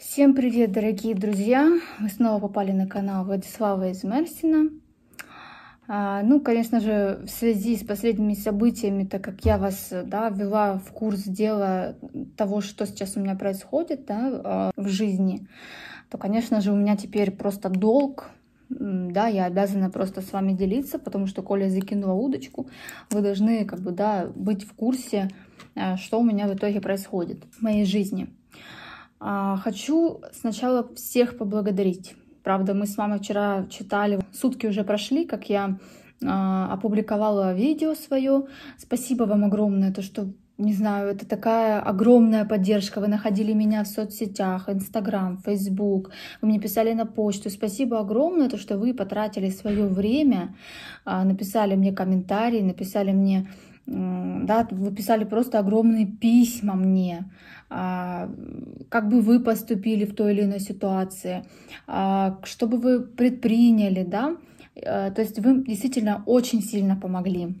Всем привет, дорогие друзья! Вы снова попали на канал Владислава из Мерсина. А, ну, конечно же, в связи с последними событиями, так как я вас да, ввела в курс дела того, что сейчас у меня происходит да, а, в жизни, то, конечно же, у меня теперь просто долг да, я обязана просто с вами делиться, потому что, Коля я закинула удочку, вы должны, как бы, да, быть в курсе, а, что у меня в итоге происходит в моей жизни. А, хочу сначала всех поблагодарить. Правда, мы с мамой вчера читали, сутки уже прошли, как я а, опубликовала видео свое. Спасибо вам огромное, то что, не знаю, это такая огромная поддержка. Вы находили меня в соцсетях, Инстаграм, Фейсбук, вы мне писали на почту. Спасибо огромное, то что вы потратили свое время, а, написали мне комментарии, написали мне да, вы писали просто огромные письма мне, а, как бы вы поступили в той или иной ситуации, а, что бы вы предприняли, да, э, то есть вы действительно очень сильно помогли.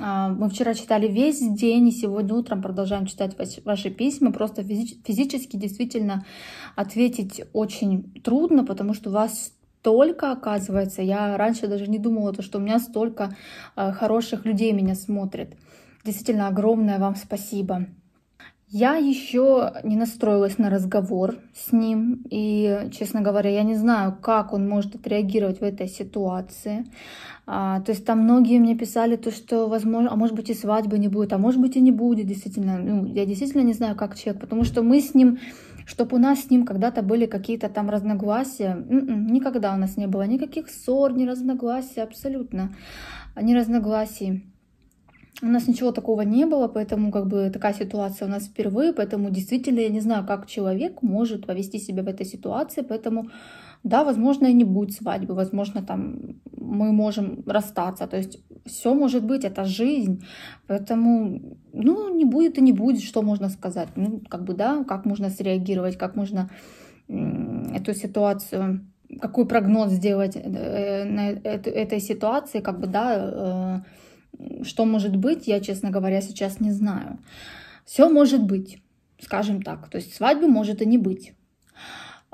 А, мы вчера читали весь день, и сегодня утром продолжаем читать ваши письма. Просто физически действительно ответить очень трудно, потому что вас столько, оказывается. Я раньше даже не думала, то, что у меня столько э, хороших людей меня смотрит. Действительно, огромное вам спасибо. Я еще не настроилась на разговор с ним, и, честно говоря, я не знаю, как он может отреагировать в этой ситуации. А, то есть там многие мне писали то, что, возможно, а может быть и свадьбы не будет, а может быть и не будет, действительно. Ну, я действительно не знаю, как человек, потому что мы с ним чтобы у нас с ним когда-то были какие-то там разногласия. М-м, никогда у нас не было никаких ссор, ни разногласий, абсолютно, ни разногласий у нас ничего такого не было, поэтому как бы такая ситуация у нас впервые, поэтому действительно я не знаю, как человек может повести себя в этой ситуации, поэтому да, возможно, и не будет свадьбы, возможно, там мы можем расстаться, то есть все может быть, это жизнь, поэтому, ну, не будет и не будет, что можно сказать, ну, как бы, да, как можно среагировать, как можно эту ситуацию какой прогноз сделать э, на э, этой ситуации, как бы, да, э, что может быть, я, честно говоря, сейчас не знаю. Все может быть, скажем так. То есть свадьбы может и не быть.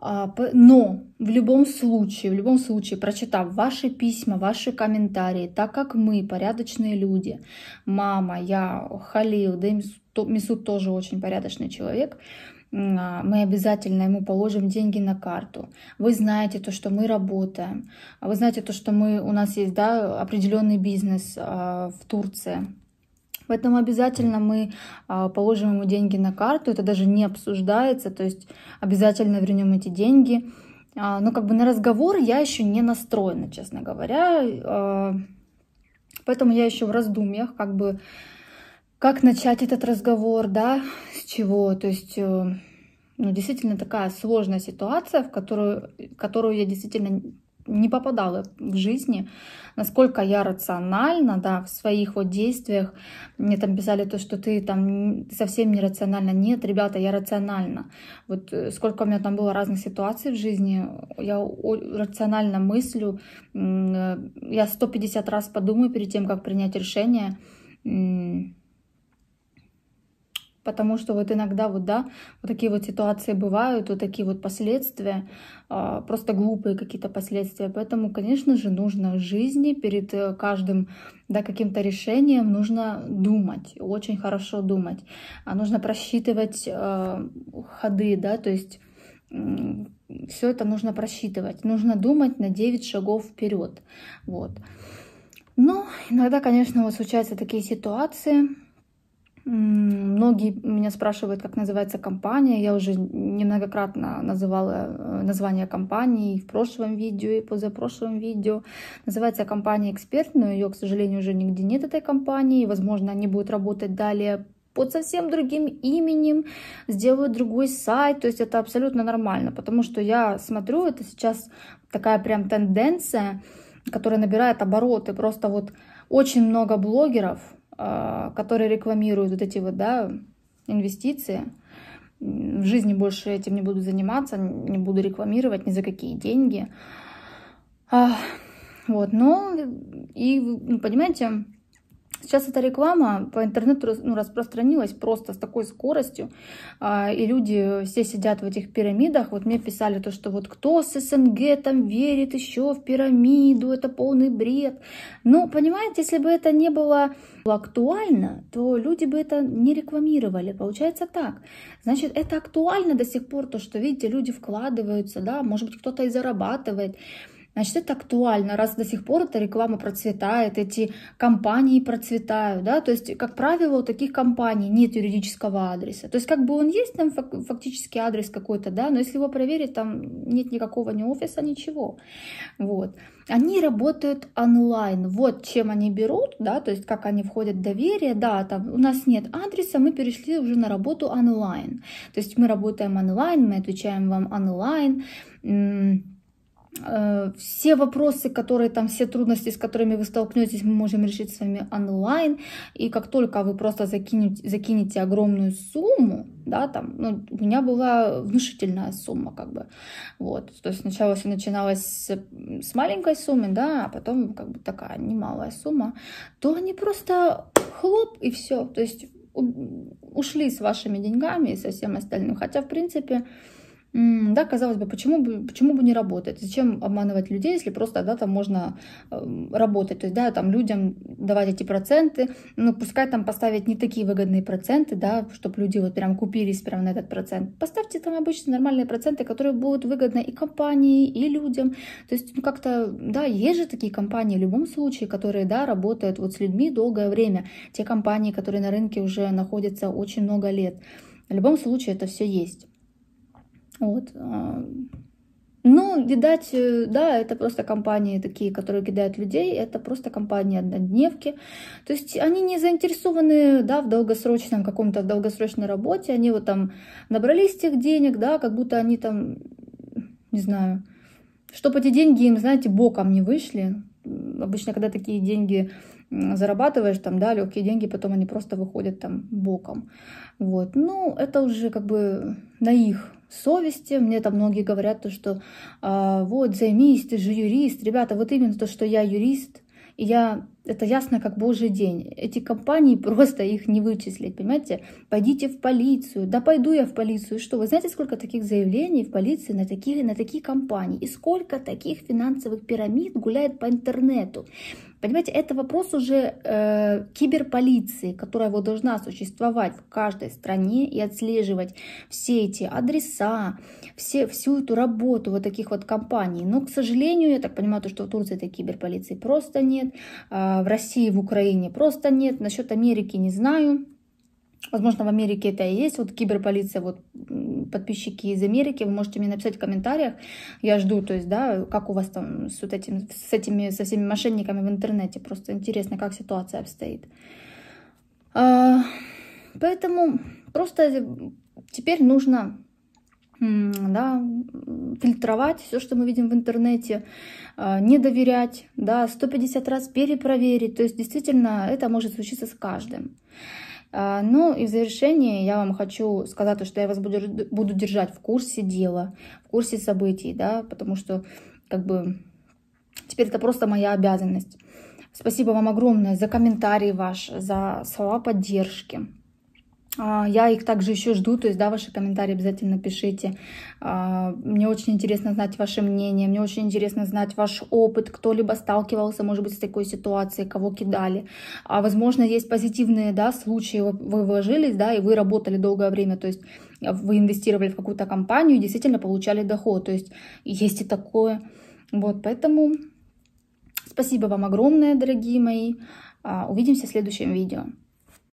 А, но в любом случае, в любом случае, прочитав ваши письма, ваши комментарии, так как мы порядочные люди, мама, я, Халил, да и Мисут тоже очень порядочный человек – а, мы обязательно ему положим деньги на карту. Вы знаете то, что мы работаем, а вы знаете то, что мы, у нас есть да, определенный бизнес а, в Турции. Поэтому обязательно мы положим ему деньги на карту, это даже не обсуждается, то есть обязательно вернем эти деньги. Но как бы на разговор я еще не настроена, честно говоря. Поэтому я еще в раздумьях, как бы как начать этот разговор, да, с чего. То есть, э, ну, действительно такая сложная ситуация, в которую, в которую я действительно не попадала в жизни, насколько я рациональна, да, в своих вот действиях. Мне там писали то, что ты там совсем не рациональна. Нет, ребята, я рациональна. Вот э, сколько у меня там было разных ситуаций в жизни, я рационально мыслю, э, я 150 раз подумаю перед тем, как принять решение. Потому что вот иногда вот, да, вот такие вот ситуации бывают, вот такие вот последствия, а, просто глупые какие-то последствия. Поэтому, конечно же, нужно в жизни перед э, каждым да, каким-то решением нужно думать, очень хорошо думать. А нужно просчитывать э, ходы, да, то есть все это нужно просчитывать. Нужно думать на 9 шагов вперед. Вот. Но иногда, конечно, вот случаются такие ситуации, Многие меня спрашивают, как называется компания. Я уже немногократно называла э, название компании в прошлом видео и позапрошлом видео. Называется компания «Эксперт», но ее, к сожалению, уже нигде нет этой компании. Возможно, они будут работать далее под совсем другим именем, сделают другой сайт, то есть это абсолютно нормально, потому что я смотрю, это сейчас такая прям тенденция, которая набирает обороты, просто вот очень много блогеров, а, которые рекламируют вот эти вот, да, инвестиции. В жизни больше этим не буду заниматься, не буду рекламировать ни за какие деньги. А, вот, но и, ну, понимаете, Сейчас эта реклама по интернету ну, распространилась просто с такой скоростью, а, и люди э, все сидят в этих пирамидах. Вот мне писали то, что вот кто с СНГ там верит еще в пирамиду, это полный бред. Но, понимаете, если бы это не было актуально, то люди бы это не рекламировали. Получается так. Значит, это актуально до сих пор, то, что, видите, люди вкладываются, да, может быть, кто-то и зарабатывает. Значит, это актуально, раз до сих пор эта реклама процветает, эти компании процветают, да, то есть, как правило, у таких компаний нет юридического адреса. То есть, как бы он есть там фактически адрес какой-то, да, но если его проверить, там нет никакого ни офиса, ничего. Вот. Они работают онлайн. Вот чем они берут, да, то есть как они входят в доверие. Да, там у нас нет адреса, мы перешли уже на работу онлайн. То есть мы работаем онлайн, мы отвечаем вам онлайн Э, все вопросы, которые там, все трудности, с которыми вы столкнетесь, мы можем решить с вами онлайн. И как только вы просто закинете, закинете огромную сумму, да, там, ну, у меня была внушительная сумма, как бы, вот, то есть сначала все начиналось с, с маленькой суммы, да, а потом, как бы, такая немалая сумма, то они просто хлоп и все, то есть ушли с вашими деньгами и со всем остальным, хотя, в принципе, да, казалось бы, почему бы, почему бы не работать? Зачем обманывать людей, если просто, да, там можно эм, работать? То есть, да, там людям давать эти проценты, ну, пускай там поставить не такие выгодные проценты, да, чтобы люди вот прям купились прямо на этот процент. Поставьте там обычные нормальные проценты, которые будут выгодны и компании, и людям. То есть, ну, как-то, да, есть же такие компании в любом случае, которые, да, работают вот с людьми долгое время. Те компании, которые на рынке уже находятся очень много лет. В любом случае это все есть. Вот. А, ну, видать, э, да, это просто компании такие, которые кидают людей, это просто компании однодневки. То есть они не заинтересованы, да, в долгосрочном каком-то, в долгосрочной работе, они вот там набрались тех денег, да, как будто они там, не знаю, чтобы эти деньги им, знаете, боком не вышли. Обычно, когда такие деньги зарабатываешь, там, да, легкие деньги, потом они просто выходят там боком. Вот. Ну, это уже как бы на их совести. Мне там многие говорят, то, что а, вот займись, ты же юрист. Ребята, вот именно то, что я юрист, и я это ясно как божий день. Эти компании просто их не вычислить, понимаете? Пойдите в полицию. Да пойду я в полицию. Что, вы знаете, сколько таких заявлений в полиции на такие, на такие компании? И сколько таких финансовых пирамид гуляет по интернету? Понимаете, это вопрос уже э, киберполиции, которая вот должна существовать в каждой стране и отслеживать все эти адреса, все, всю эту работу вот таких вот компаний. Но, к сожалению, я так понимаю, то, что в Турции этой киберполиции просто нет. Э, в России, в Украине просто нет. Насчет Америки не знаю. Возможно, в Америке это и есть. Вот киберполиция, вот подписчики из Америки, вы можете мне написать в комментариях. Я жду, то есть, да, как у вас там с, вот этим, с этими, со всеми мошенниками в интернете. Просто интересно, как ситуация обстоит. А, поэтому просто э, теперь нужно да, фильтровать все, что мы видим в интернете, а, не доверять, да, 150 раз перепроверить. То есть действительно это может случиться с каждым. А, ну и в завершение я вам хочу сказать, что я вас буду, буду держать в курсе дела, в курсе событий, да, потому что как бы теперь это просто моя обязанность. Спасибо вам огромное за комментарии ваш, за слова поддержки. А, я их также еще жду, то есть, да, ваши комментарии обязательно пишите. А, мне очень интересно знать ваше мнение, мне очень интересно знать ваш опыт, кто-либо сталкивался, может быть, с такой ситуацией, кого кидали. А, возможно, есть позитивные, да, случаи, вы вложились, да, и вы работали долгое время, то есть, вы инвестировали в какую-то компанию и действительно получали доход, то есть, есть и такое. Вот, поэтому спасибо вам огромное, дорогие мои. А, увидимся в следующем видео.